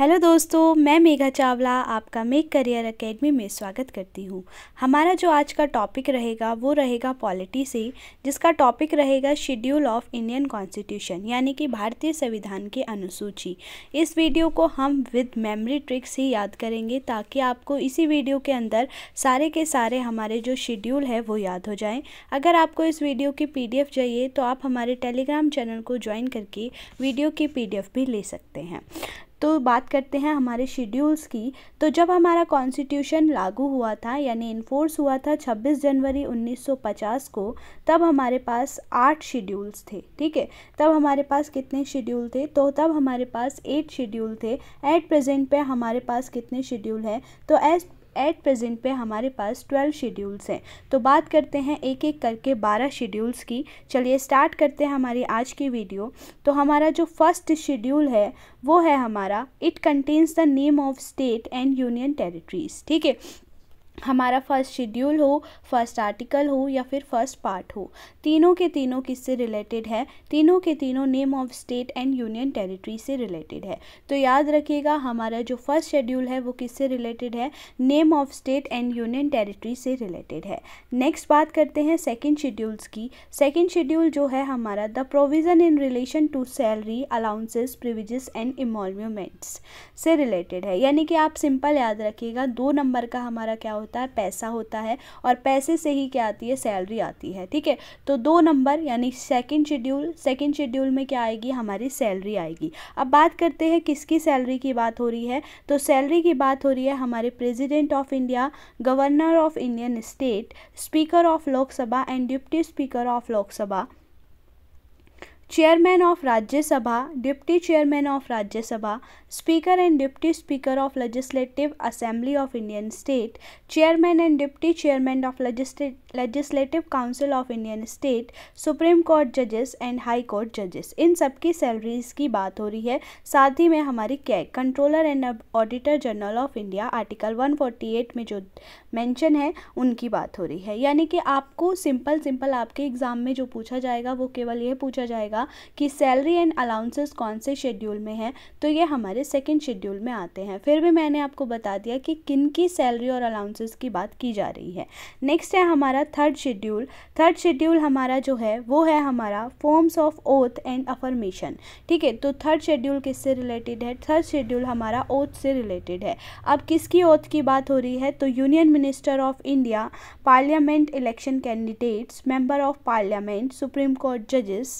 Hello दोस्तों मैं मेघा चावला आपका मेक करियर एकेडमी में स्वागत करती हूँ हमारा जो आज का टॉपिक रहेगा वो रहेगा पॉलिटी से जिसका टॉपिक रहेगा शेड्यूल ऑफ इंडियन कॉन्स्टिट्यूशन यानी कि भारतीय संविधान की अनुसूची इस वीडियो को हम विद मेमोरी ट्रिक्स ही याद करेंगे ताकि आपको इसी वीडियो के अंदर सारे के सारे हमारे जो शेड्यूल है वो याद हो जाएँ अगर आपको इस वीडियो की पी चाहिए तो आप हमारे टेलीग्राम चैनल को ज्वाइन करके वीडियो की पी भी ले सकते हैं तो बात करते हैं हमारे शेड्यूल्स की तो जब हमारा कॉन्स्टिट्यूशन लागू हुआ था यानी इन्फोर्स हुआ था 26 जनवरी 1950 को तब हमारे पास आठ शेड्यूल्स थे ठीक है तब हमारे पास कितने शेड्यूल थे तो तब हमारे पास एट शेड्यूल थे एट प्रेजेंट पे हमारे पास कितने शेड्यूल हैं तो एज एट प्रेजेंट पे हमारे पास ट्वेल्व शेड्यूल्स हैं तो बात करते हैं एक एक करके बारह शेड्यूल्स की चलिए स्टार्ट करते हैं हमारी आज की वीडियो तो हमारा जो फर्स्ट शेड्यूल है वो है हमारा it contains the name of state and union territories ठीक है हमारा फर्स्ट शेड्यूल हो फर्स्ट आर्टिकल हो या फिर फर्स्ट पार्ट हो तीनों के तीनों किससे रिलेटेड है तीनों के तीनों name of state and union territory से रिलेटेड है तो याद रखिएगा हमारा जो फर्स्ट शेड्यूल है वो किससे रिलेटेड है name of state and union territory से रिलेटेड है नेक्स्ट बात करते हैं सेकेंड शेड्यूल्स की सेकेंड शेड्यूल जो है हमारा the provision in relation to salary allowances privileges and emoluments से रिलेटेड है यानी कि आप सिंपल याद रखिएगा दो नंबर का हमारा क्या होता है पैसा होता है और पैसे से ही क्या आती है सैलरी आती है ठीक है तो दो नंबर यानी सेकेंड शेड्यूल सेकेंड शेड्यूल में क्या आएगी हमारी सैलरी आएगी अब बात करते हैं किसकी सैलरी की बात हो रही है तो सैलरी की बात हो रही है हमारे president of India governor of Indian state speaker of Lok Sabha and deputy speaker of Lok Sabha chairman of Rajya Sabha deputy chairman of Rajya Sabha speaker and deputy speaker of legislative assembly of Indian state chairman and deputy chairman of legislative council of Indian state supreme court जजेस and high court जजेस इन सबकी salaries की बात हो रही है साथ ही में हमारी CAG controller and auditor general of India article one में जो मैंशन है उनकी बात हो रही है यानी कि आपको सिंपल सिंपल आपके एग्जाम में जो पूछा जाएगा वो केवल ये पूछा जाएगा पूछेगा कि सैलरी एंड अलाउंसेस कौन से शेड्यूल में है तो ये हमारे सेकेंड शेड्यूल में आते हैं फिर भी मैंने आपको बता दिया कि किन की सैलरी और अलाउंसेस की बात की जा रही है नेक्स्ट है हमारा थर्ड शेड्यूल थर्ड शेड्यूल हमारा जो है वो है हमारा forms of oath and affirmation ठीक है तो थर्ड शेड्यूल किससे रिलेटेड है थर्ड शेड्यूल हमारा ओथ से रिलेटेड है अब किसकी ओथ की बात हो रही है तो union minister of India parliament election candidates member of parliament supreme court जजेस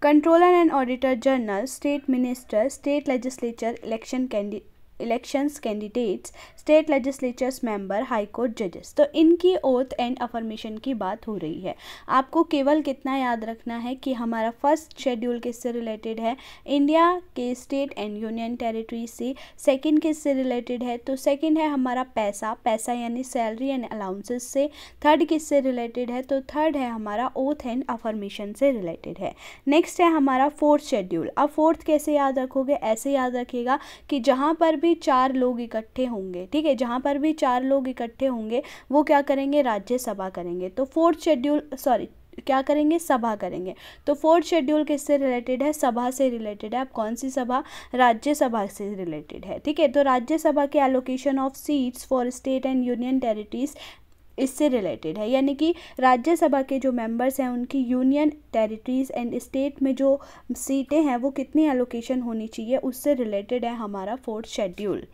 Controller and Auditor General, State Minister, State Legislature, Election candidate. Elections candidates state legislatures member high court जजेस तो इनकी ओथ एंड अफर्मेशन की बात हो रही है आपको केवल कितना याद रखना है कि हमारा फर्स्ट शेड्यूल किससे रिलेटेड है इंडिया के स्टेट एंड यूनियन टेरिटरी से सेकेंड किससे रिलेटेड है तो सेकेंड है हमारा पैसा पैसा यानी सैलरी एंड अलाउंसेस से थर्ड किससे रिलेटेड है तो थर्ड है हमारा ओथ एंड अफर्मेशन से रिलेटेड है नेक्स्ट है हमारा फोर्थ शेड्यूल अब फोर्थ कैसे याद रखोगे ऐसे याद रखेगा कि जहाँ पर भी भी चार लोग इकट्ठे होंगे ठीक है जहाँ पर भी चार लोग इकट्ठे होंगे वो क्या करेंगे राज्यसभा करेंगे तो फोर्थ शेड्यूल सॉरी क्या करेंगे सभा करेंगे तो फोर्थ शेड्यूल किससे रिलेटेड है सभा से रिलेटेड है अब कौन सी सभा राज्यसभा से रिलेटेड है ठीक है तो राज्यसभा के allocation of seats for state and union territories इससे रिलेटेड है यानी कि राज्यसभा के जो मेंबर्स हैं उनकी यूनियन टेरिटरीज एंड स्टेट में जो सीटें हैं वो कितनी एलोकेशन होनी चाहिए उससे रिलेटेड है हमारा फोर्थ शेड्यूल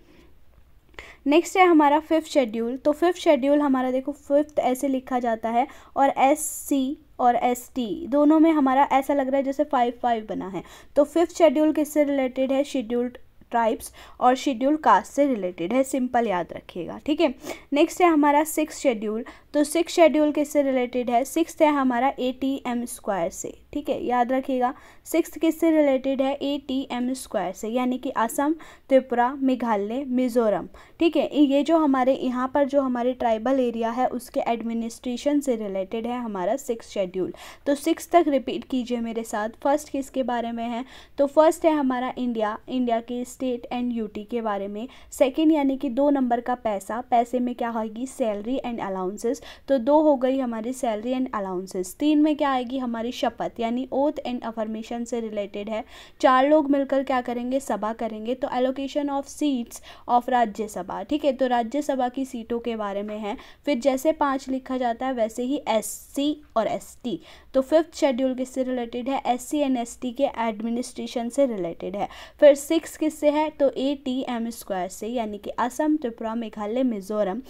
नेक्स्ट है हमारा फिफ्थ शेड्यूल तो फिफ्थ शेड्यूल हमारा देखो फिफ्थ ऐसे लिखा जाता है और एस सी और एस टी दोनों में हमारा ऐसा लग रहा है जैसे फाइव फाइव बना है तो फिफ्थ शेड्यूल किससे रिलेटेड है शेड्यूल्ड ट्राइब्स और शेड्यूल कास्ट से रिलेटेड है सिंपल याद रखिएगा ठीक है नेक्स्ट है हमारा सिक्स शेड्यूल तो सिक्स शेड्यूल किससे रिलेटेड है सिक्स है हमारा ए टी एम स्क्वायर से ठीक है याद रखिएगा सिक्स किससे रिलेटेड है ए टी एम स्क्वायर से यानी कि असम त्रिपुरा मेघालय मिजोरम ठीक है ये जो हमारे यहाँ पर जो हमारे ट्राइबल एरिया है उसके एडमिनिस्ट्रेशन से रिलेटेड है हमारा सिक्स शेड्यूल तो सिक्स तक रिपीट कीजिए मेरे साथ फर्स्ट किसके बारे में है तो फर्स्ट है हमारा इंडिया इंडिया की स्टेट स्टेट एंड यूटी के बारे में सेकेंड यानी कि दो नंबर का पैसा पैसे में क्या होगी सैलरी एंड अलाउंसेस तो दो हो गई हमारी सैलरी एंड अलाउंसेस तीन में क्या आएगी हमारी शपथ यानी ओथ एंड अफर्मेशन से रिलेटेड है चार लोग मिलकर क्या करेंगे सभा करेंगे तो allocation of seats of Rajya Sabha ठीक है तो राज्यसभा की सीटों के बारे में है फिर जैसे पाँच लिखा जाता है वैसे ही एस और एस तो फिफ्थ शेड्यूल किससे रिलेटेड है एस सी एंड एस के एडमिनिस्ट्रेशन से रिलेटेड है फिर सिक्स किससे है तो ए टी एम स्क्वायर से यानी कि असम त्रिपुरा मेघालय मिजोरम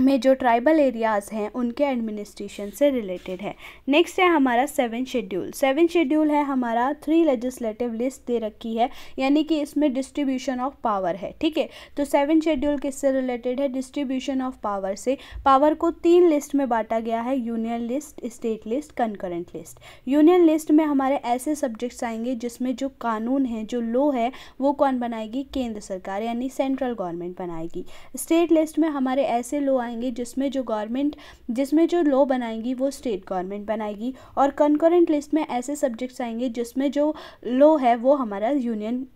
में जो ट्राइबल एरियाज़ हैं उनके एडमिनिस्ट्रेशन से रिलेटेड है नेक्स्ट है हमारा सेवन शेड्यूल सेवन शेड्यूल है हमारा थ्री लेजिस्लेटिव लिस्ट दे रखी है यानी कि इसमें डिस्ट्रीब्यूशन ऑफ पावर है ठीक है तो सेवन शेड्यूल किससे रिलेटेड है डिस्ट्रीब्यूशन ऑफ पावर से पावर को तीन लिस्ट में बांटा गया है union list state list concurrent list union list में हमारे ऐसे सब्जेक्ट्स आएंगे जिसमें जो कानून है जो लॉ है वो कौन बनाएगी केंद्र सरकार यानी सेंट्रल गवर्नमेंट बनाएगी स्टेट लिस्ट में हमारे ऐसे लो आएंगे जिसमें जो गवर्नमेंट जिसमें जो लॉ बनाएगी वो स्टेट गवर्नमेंट बनाएगी और कंकरेंट लिस्ट में ऐसे सब्जेक्ट्स आएंगे जिसमें जो लॉ है वो हमारा यूनियन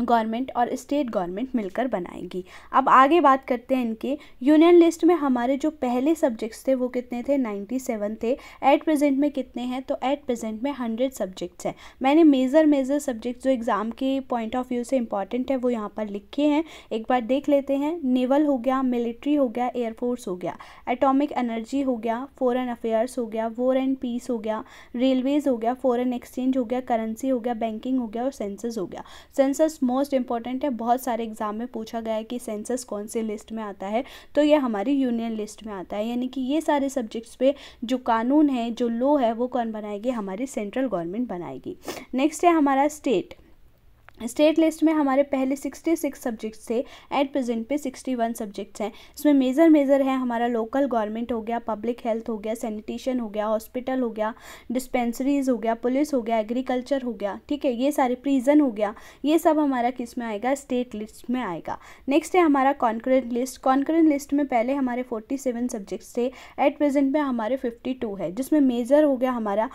गवर्नमेंट और स्टेट गवर्नमेंट मिलकर बनाएगी अब आगे बात करते हैं इनके यूनियन लिस्ट में हमारे जो पहले सब्जेक्ट्स थे वो कितने थे 97 थे एट प्रेजेंट में कितने हैं तो एट प्रेजेंट में 100 सब्जेक्ट्स हैं मैंने मेजर मेजर सब्जेक्ट जो एग्ज़ाम के पॉइंट ऑफ व्यू से इंपॉर्टेंट है वो यहाँ पर लिखे हैं एक बार देख लेते हैं नेवल हो गया मिलिट्री हो गया एयरफोर्स हो गया एटोमिक एनर्जी हो गया फ़ॉरन अफेयर्स हो गया वॉर एंड पीस हो गया रेलवेज़ हो गया फ़ॉरन एक्सचेंज हो गया करेंसी हो गया बैंकिंग हो गया और सेंसस हो गया सेंसस मोस्ट इंपॉर्टेंट है बहुत सारे एग्जाम में पूछा गया है कि सेंसस कौन से लिस्ट में आता है तो ये हमारी यूनियन लिस्ट में आता है यानी कि ये सारे सब्जेक्ट्स पे जो कानून है जो लॉ है वो कौन बनाएगी हमारी सेंट्रल गवर्नमेंट बनाएगी नेक्स्ट है हमारा स्टेट स्टेट लिस्ट में हमारे पहले 66 सब्जेक्ट्स थे एट प्रेजेंट पे 61 सब्जेक्ट्स हैं इसमें मेजर मेजर है हमारा लोकल गवर्नमेंट हो गया पब्लिक हेल्थ हो गया सैनिटेशन हो गया हॉस्पिटल हो गया डिस्पेंसरीज हो गया पुलिस हो गया एग्रीकल्चर हो गया ठीक है ये सारे प्रीजन हो गया ये सब हमारा किस में आएगा स्टेट लिस्ट में आएगा नेक्स्ट है हमारा कॉन्करेंट लिस्ट कॉन्करेंट लिस्ट में पहले हमारे फोर्टी सब्जेक्ट्स थे एट प्रेजेंट में हमारे फिफ्टी है जिसमें मेजर हो गया हमारा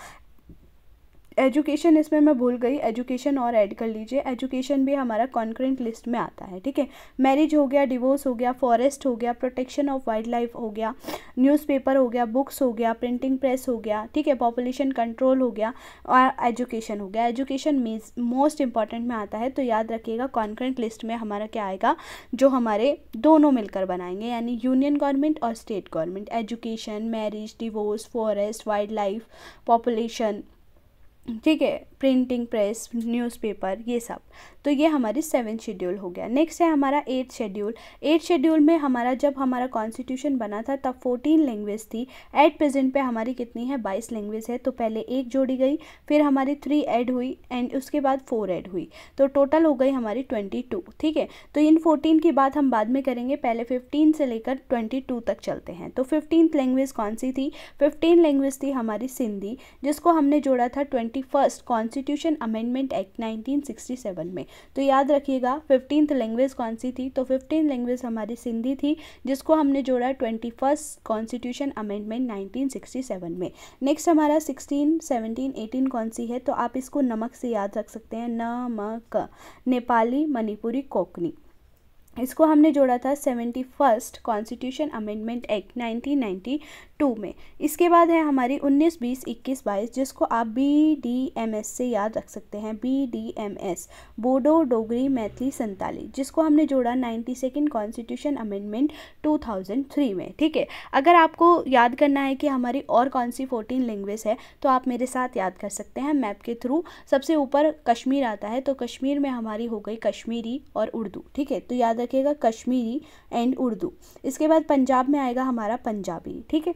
एजुकेशन इसमें मैं भूल गई एजुकेशन और ऐड कर लीजिए एजुकेशन भी हमारा कॉन्क्रेंट लिस्ट में आता है ठीक है मैरिज हो गया डिवोर्स हो गया फॉरेस्ट हो गया प्रोटेक्शन ऑफ वाइल्ड लाइफ हो गया न्यूज़पेपर हो गया बुक्स हो गया प्रिंटिंग प्रेस हो गया ठीक है पॉपुलेशन कंट्रोल हो गया और एजुकेशन हो गया एजुकेशन मोस्ट इंपॉर्टेंट में आता है तो याद रखिएगा कॉन्क्रेंट लिस्ट में हमारा क्या आएगा जो हमारे दोनों मिलकर बनाएंगे यानी यूनियन गवर्नमेंट और state government education marriage divorce forest wildlife population ठीक है प्रिंटिंग प्रेस न्यूज़पेपर ये सब तो ये हमारी सेवन शेड्यूल हो गया नेक्स्ट है हमारा एट शेड्यूल एट शेड्यूल में हमारा जब हमारा कॉन्स्टिट्यूशन बना था तब फोर्टीन लैंग्वेज थी एट प्रेजेंट पे हमारी कितनी है बाईस लैंग्वेज है तो पहले एक जोड़ी गई फिर हमारी थ्री ऐड हुई एंड उसके बाद फोर ऐड हुई तो टोटल हो गई हमारी ट्वेंटी टू ठीक है तो इन फोर्टीन की बात हम बाद में करेंगे पहले फिफ्टीन से लेकर ट्वेंटी टू तक चलते हैं तो फिफ्टीन लैंग्वेज कौन सी थी फिफ्टीन लैंग्वेज थी हमारी सिंधी जिसको हमने जोड़ा था ट्वेंटी फर्स्ट कौन कॉन्स्टिट्यूशन अमेंडमेंट एक्ट 1967 में तो याद रखिएगा फिफ्टींथ लैंग्वेज कौन सी थी तो फिफ्टीन लैंग्वेज हमारी सिंधी थी जिसको हमने जोड़ा twenty first constitution amendment nineteen में नेक्स्ट हमारा सिक्सटीन सेवनटीन एटीन कौन सी है तो आप इसको नमक से याद रख सकते हैं नमक नेपाली मणिपुरी कोकनी इसको हमने जोड़ा था seventy first constitution amendment act ninety two में इसके बाद है हमारी उन्नीस बीस इक्कीस बाईस जिसको आप बी डी एम एस से याद रख सकते हैं B D M S Bodo Dogri Maithili Santali जिसको हमने जोड़ा ninety second constitution amendment two thousand three में ठीक है अगर आपको याद करना है कि हमारी और कौन सी फोर्टीन लैंग्वेज है तो आप मेरे साथ याद कर सकते हैं मैप के थ्रू सबसे ऊपर कश्मीर आता है तो कश्मीर में हमारी हो गई कश्मीरी और उर्दू ठीक है तो याद रखिएगा कश्मीरी एंड उर्दू इसके बाद पंजाब में आएगा हमारा पंजाबी ठीक है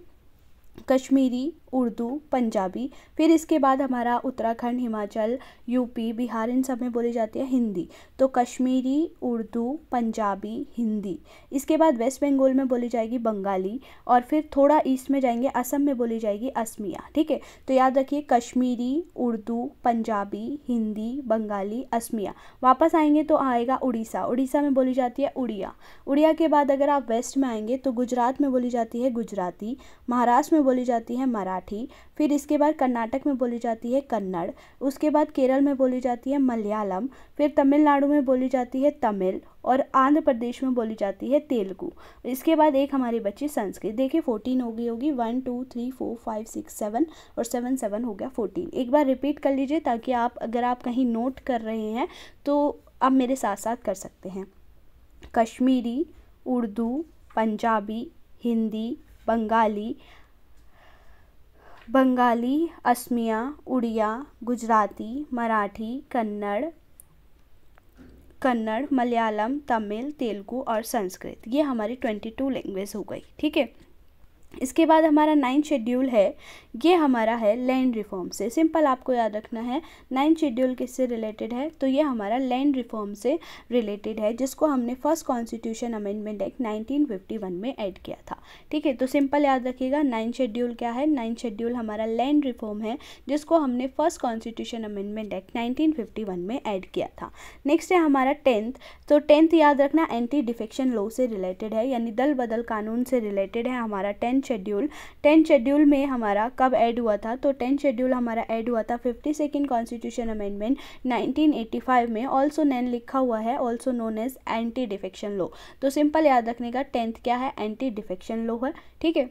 कश्मीरी उर्दू पंजाबी फिर इसके बाद हमारा उत्तराखंड हिमाचल यूपी बिहार इन सब में बोली जाती है हिंदी तो कश्मीरी उर्दू पंजाबी हिंदी इसके बाद वेस्ट बंगाल में बोली जाएगी बंगाली और फिर थोड़ा ईस्ट में जाएंगे असम में बोली जाएगी असमिया ठीक है तो याद रखिए कश्मीरी उर्दू पंजाबी हिंदी बंगाली असमिया वापस आएंगे तो आएगा उड़ीसा उड़ीसा में बोली जाती है उड़िया उड़िया के बाद अगर आप वेस्ट में आएंगे तो गुजरात में बोली जाती है गुजराती महाराष्ट्र में बोली जाती है मराठी फिर इसके बाद कर्नाटक में बोली जाती है कन्नड़ उसके बाद केरल में बोली जाती है मलयालम फिर तमिलनाडु में बोली जाती है तमिल और आंध्र प्रदेश में बोली जाती है तेलुगु इसके बाद एक हमारी बच्ची संस्कृत देखिए फोर्टीन हो गई होगी one two three four five six seven और सेवन सेवन हो गया फोर्टीन एक बार रिपीट कर लीजिए ताकि आप अगर आप कहीं नोट कर रहे हैं तो आप मेरे साथ साथ कर सकते हैं कश्मीरी उर्दू पंजाबी हिंदी बंगाली बंगाली असमिया उड़िया गुजराती मराठी कन्नड़ कन्नड़ मलयालम तमिल तेलुगू और संस्कृत ये हमारी ट्वेंटी टू लैंग्वेज हो गई ठीक है इसके बाद हमारा नाइन शेड्यूल है ये हमारा है लैंड रिफॉर्म से सिंपल आपको याद रखना है नाइन शेड्यूल किससे रिलेटेड है तो ये हमारा लैंड रिफॉर्म से रिलेटेड है जिसको हमने फर्स्ट कॉन्स्टिट्यूशन अमेंडमेंट एक्ट 1951 में ऐड किया था ठीक है तो सिंपल याद रखिएगा नाइन शेड्यूल क्या है नाइन शेड्यूल हमारा लैंड रिफॉर्म है जिसको हमने first constitution amendment act nineteen में ऐड किया था नेक्स्ट है हमारा टेंथ तो टेंथ याद रखना एंटी डिफेक्शन लॉ से रिलेटेड है यानी दल बदल कानून से रिलेटेड है हमारा tenth tenth schedule tenth schedule में हमारा कब ऐड हुआ था तो टेंथ शेड्यूल हमारा ऐड हुआ था fifty second constitution amendment nineteen eighty five में ऑल्सो नैन लिखा हुआ है also known as anti defection law तो सिंपल याद रखने का टेंथ क्या है एंटी डिफेक्शन लो है ठीक है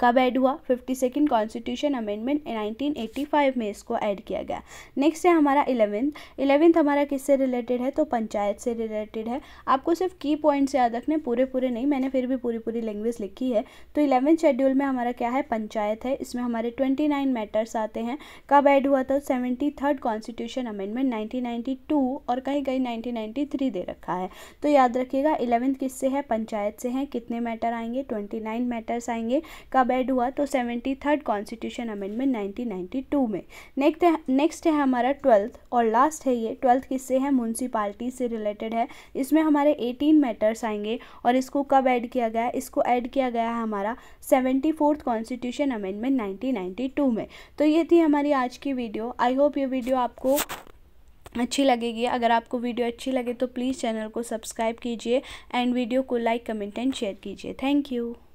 कब ऐड हुआ fifty second constitution amendment nineteen eighty five में इसको ऐड किया गया नेक्स्ट है हमारा इलेवेंथ इलेवेंथ हमारा किससे रिलेटेड है तो पंचायत से रिलेटेड है आपको सिर्फ की पॉइंट्स याद रखने पूरे पूरे नहीं मैंने फिर भी पूरी पूरी लैंग्वेज लिखी है तो इलेवेंथ शेड्यूल में हमारा क्या है पंचायत है इसमें हमारे ट्वेंटी नाइन मैटर्स आते हैं कब ऐड हुआ था seventy third constitution amendment nineteen और कहीं कहीं नाइनटीन दे रखा है तो याद रखिएगा इलेवेंथ किससे है पंचायत से है कितने मैटर आएंगे ट्वेंटी नाइन मैटर्स आएंगे कब ऐड हुआ तो seventy third constitution amendment ninety two में नेक्स्ट नेक्स्ट है हमारा ट्वेल्थ और लास्ट है ये ट्वेल्थ किससे है म्यूनसिपालिटी से रिलेटेड है इसमें हमारे एटीन मैटर्स आएंगे और इसको कब ऐड किया गया इसको ऐड किया गया है हमारा seventy fourth constitution amendment ninety two में तो ये थी हमारी आज की वीडियो आई होप ये वीडियो आपको अच्छी लगेगी अगर आपको वीडियो अच्छी लगे तो प्लीज़ चैनल को सब्सक्राइब कीजिए एंड वीडियो को लाइक कमेंट एंड शेयर कीजिए थैंक यू